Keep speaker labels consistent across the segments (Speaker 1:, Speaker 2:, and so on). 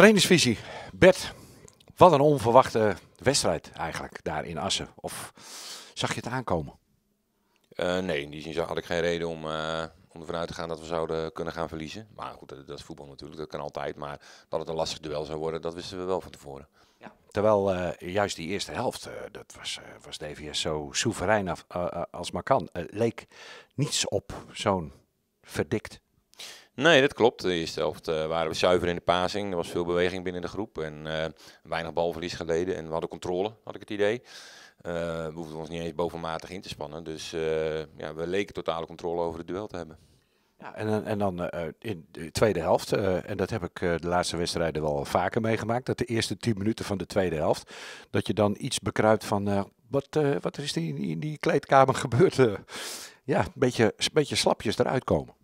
Speaker 1: Trainersvisie. Bert, wat een onverwachte wedstrijd eigenlijk daar in Assen. Of zag je het aankomen?
Speaker 2: Eh, nee, in die zin had ik geen reden om, uh, om ervan uit te gaan dat we zouden kunnen gaan verliezen. Maar goed, dat, is voetbal natuurlijk, dat kan altijd. Maar dat het een lastig duel zou worden, dat wisten we wel van tevoren. Ja. Terwijl eh, juist die eerste helft, dat was, was DVS
Speaker 1: zo soeverein als maar kan, leek niets op zo'n verdikt
Speaker 2: Nee, dat klopt. De eerste helft eh, waren we zuiver in de passing. Er was veel beweging binnen de groep en eh, weinig balverlies geleden. En we hadden controle, had ik het idee. Uh, we hoefden ons niet eens bovenmatig in te spannen. Dus ja, we leken totale controle over het duel te hebben.
Speaker 1: Ja, en, en dan in de tweede helft, en dat heb ik de laatste wedstrijden wel vaker meegemaakt, dat de eerste tien minuten van de tweede helft, dat je dan iets bekruipt van wat, wat er is in die kleedkamer gebeurd. ja, een beetje, beetje slapjes eruit komen.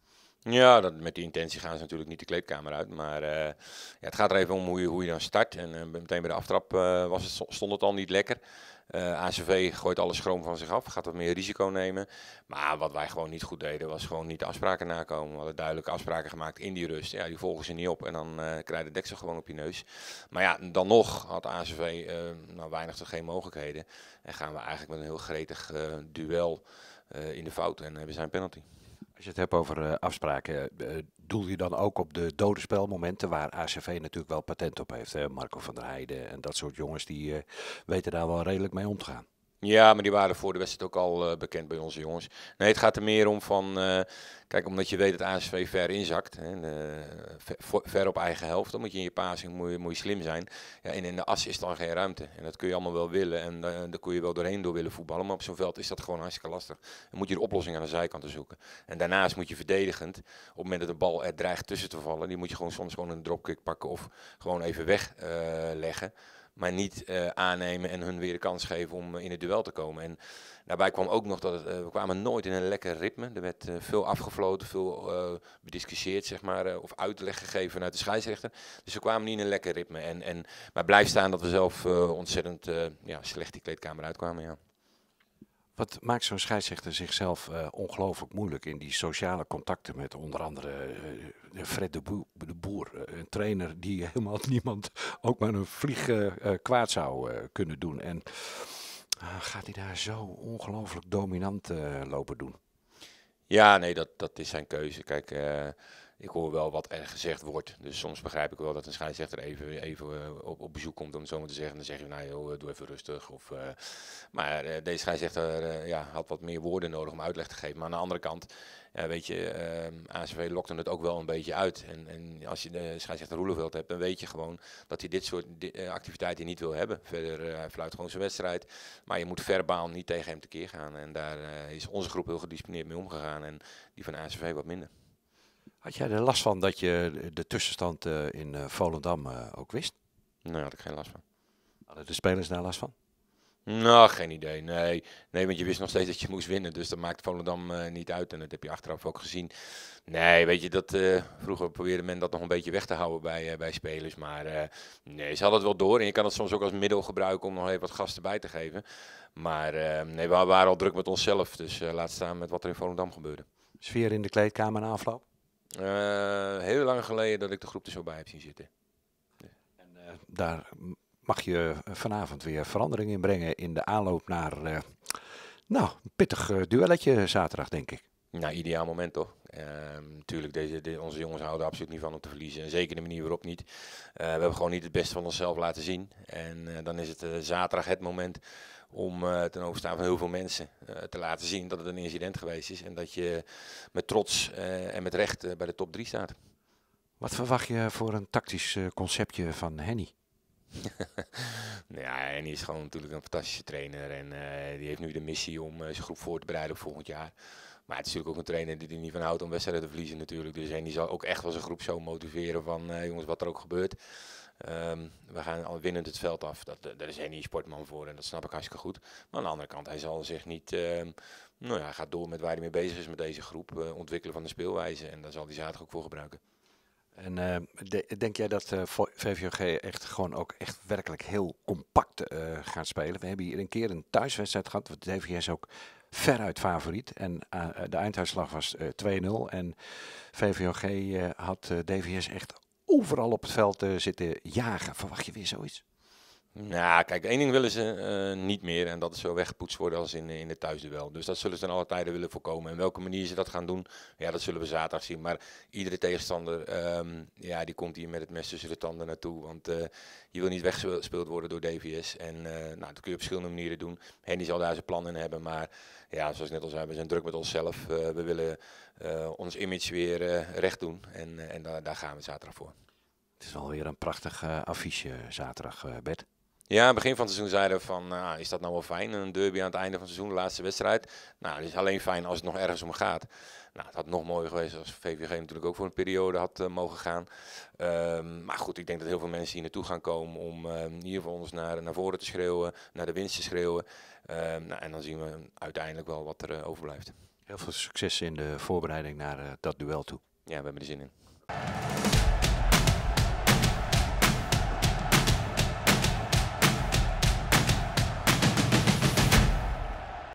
Speaker 2: Ja, dat, met die intentie gaan ze natuurlijk niet de kleedkamer uit. Maar eh, ja, het gaat er even om hoe je, dan start. En eh, meteen bij de aftrap eh, was het, stond het al niet lekker. ACV gooit alle schroom van zich af, gaat wat meer risico nemen. Maar wat wij gewoon niet goed deden, was gewoon niet de afspraken nakomen. We hadden duidelijke afspraken gemaakt in die rust. Ja, die volgen ze niet op en dan krijg je de deksel gewoon op je neus. Maar ja, dan nog had ACV nou, weinig tot geen mogelijkheden. En gaan we eigenlijk met een heel gretig duel in de fout en hebben zijn penalty. Als je het hebt over eh, afspraken, eh,
Speaker 1: doel je dan ook op de dode spelmomenten waar ACV natuurlijk wel patent op heeft? Hè? Marco van der Heijden en dat soort jongens die eh, weten daar wel redelijk mee om te gaan.
Speaker 2: Ja, maar die waren voor de wedstrijd ook al eh, bekend bij onze jongens. Nee, het gaat er meer om van. Eh, kijk, omdat je weet dat ASV ver inzakt. Hè, ver, ver, op eigen helft. Dan moet je in je passing mooi, je, slim zijn. Ja, en in de as is dan geen ruimte. En dat kun je allemaal wel willen. En eh, daar kun je wel doorheen door willen voetballen. Maar op zo'n veld is dat gewoon hartstikke lastig. Dan moet je de oplossing aan de zijkanten zoeken. En daarnaast moet je verdedigend. Op het moment dat de bal er dreigt tussen te vallen. Die moet je gewoon soms gewoon een dropkick pakken. Of gewoon even wegleggen maar niet eh, aannemen en hun weer de kans geven om eh, in het duel te komen. En daarbij kwam ook nog dat het, eh, we kwamen nooit in een lekker ritme. Er werd veel afgefloten, veel bediscussieerd, zeg maar, of uitleg gegeven vanuit de scheidsrechter. Dus we kwamen niet in een lekker ritme. En, en, maar blijft staan dat we zelf ontzettend ja, slecht die kleedkamer uitkwamen. Ja.
Speaker 1: Wat maakt zo'n scheidsrechter zichzelf uh, ongelooflijk moeilijk in die sociale contacten met onder andere eh, Fred de, Boer, de Boer eh, een trainer die helemaal niemand ook maar een vlieg kwaad zou kunnen doen. En ah, gaat hij daar zo ongelooflijk dominant lopen doen?
Speaker 2: Ja, nee, dat, dat is zijn keuze. Kijk, ik hoor wel wat er gezegd wordt. Dus soms begrijp ik wel dat een scheidsrechter even, even eh, op, op bezoek komt om het zo maar te zeggen. Dan zeg je, nou doe even rustig. Of, eh. maar eh, deze scheidsrechter ja, had wat meer woorden nodig om uitleg te geven. Maar aan de andere kant, weet je, ACV lokte het ook wel een beetje uit. En, en als je de scheidsrechter wilt hebt, dan weet je gewoon dat hij dit soort activiteiten niet wil hebben. Verder, hij fluit gewoon zijn wedstrijd. Maar je moet verbaal niet tegen hem tekeer gaan. En daar is onze groep heel gedisciplineerd mee omgegaan. En die van ACV wat minder.
Speaker 1: Had jij er last van dat je de tussenstand eh, in eh, Volendam eh, ook wist? Nee, had ik geen last van. Hadden de spelers daar last van?
Speaker 2: Nou, geen idee. Nee. nee, want je wist nog steeds dat je moest winnen. Dus dat maakt Volendam niet uit. En dat heb je achteraf ook gezien. Nee, weet je, dat, vroeger probeerde men dat nog een beetje weg te houden bij, bij spelers. Maar nee, ze hadden het wel door. En je kan het soms ook als middel gebruiken om nog even wat gasten bij te geven. Maar nee, we waren al druk met onszelf. Dus laat staan met wat er in Volendam gebeurde.
Speaker 1: Sfeer in de kleedkamer na afloop?
Speaker 2: Eh, heel lang geleden dat ik de groep er zo bij heb zien zitten. En eh,
Speaker 1: daar mag je vanavond weer verandering in brengen in de aanloop naar eh, nou, een pittig duelletje zaterdag, denk ik.
Speaker 2: Nou, ideaal moment toch? Ehm, natuurlijk, deze, onze jongens houden absoluut niet van om te verliezen. En zeker de manier waarop niet. we hebben gewoon niet het beste van onszelf laten zien. En dan is het zaterdag het moment om eh, ten overstaan van heel veel mensen eh, te laten zien dat het een incident geweest is. En dat je met trots eh, en met recht bij de top 3 staat.
Speaker 1: Wat verwacht je voor een tactisch conceptje van Henny?
Speaker 2: Nou ja, Henny is gewoon natuurlijk een fantastische trainer. En die heeft nu de missie om zijn groep voor te bereiden op volgend jaar. Maar het is natuurlijk ook een trainer die er niet van houdt om wedstrijden te verliezen natuurlijk. Dus Henny die zal ook echt wel zijn groep zo motiveren van jongens, wat er ook gebeurt. Ehm, we gaan al winnend het veld af. Dat, daar is Henny sportman voor en dat snap ik hartstikke goed. Maar aan de andere kant, hij zal zich niet. Ehm, nou ja, hij gaat door met waar hij mee bezig is met deze groep. Eh, ontwikkelen van de speelwijze. En daar zal hij zaterdag ook voor gebruiken.
Speaker 1: En ehm, denk jij dat uh, eh, VVOG echt gewoon ook echt werkelijk heel compact eh, gaat spelen? We hebben hier een keer een thuiswedstrijd gehad. Want DVS ook veruit favoriet. En de einduitslag was 2-0. En VVOG had DVS echt overal op het veld eh, zitten jagen.
Speaker 2: Verwacht je weer zoiets? Nou, kijk, één ding willen ze eh, niet meer. En dat is zo weggepoetst worden als in, eh, in het thuisduel. Dus dat zullen ze dan alle tijden willen voorkomen. En welke manier ze dat gaan doen, ja, dat zullen we zaterdag zien. Maar iedere tegenstander, ehm, ja, die komt hier met het mes tussen de tanden naartoe. Want eh, je wil niet weggespeeld worden door DVS. En nou, dat kun je op verschillende manieren doen. Henny zal daar zijn plannen in hebben. Maar ja, zoals ik net al zei, we zijn druk met onszelf. we willen ons image weer recht doen. En, en daar, daar gaan we zaterdag voor. Het is alweer een
Speaker 1: prachtig affiche zaterdag, Bert.
Speaker 2: Ja, begin van het seizoen zeiden we van, nou, is dat nou wel fijn? Een derby aan het einde van het seizoen, de laatste wedstrijd. Nou, het is alleen fijn als het nog ergens om gaat. Nou, het had nog mooier geweest als VVG natuurlijk ook voor een periode had eh, mogen gaan. Ehm, maar goed, ik denk dat heel veel mensen hier naartoe gaan komen om hier ehm, voor ons naar, naar voren te schreeuwen, naar de winst te schreeuwen. Ehm, nou, en dan zien we uiteindelijk wel wat er eh, overblijft. Heel veel succes in de voorbereiding naar eh, dat duel toe. Ja, we hebben er zin in.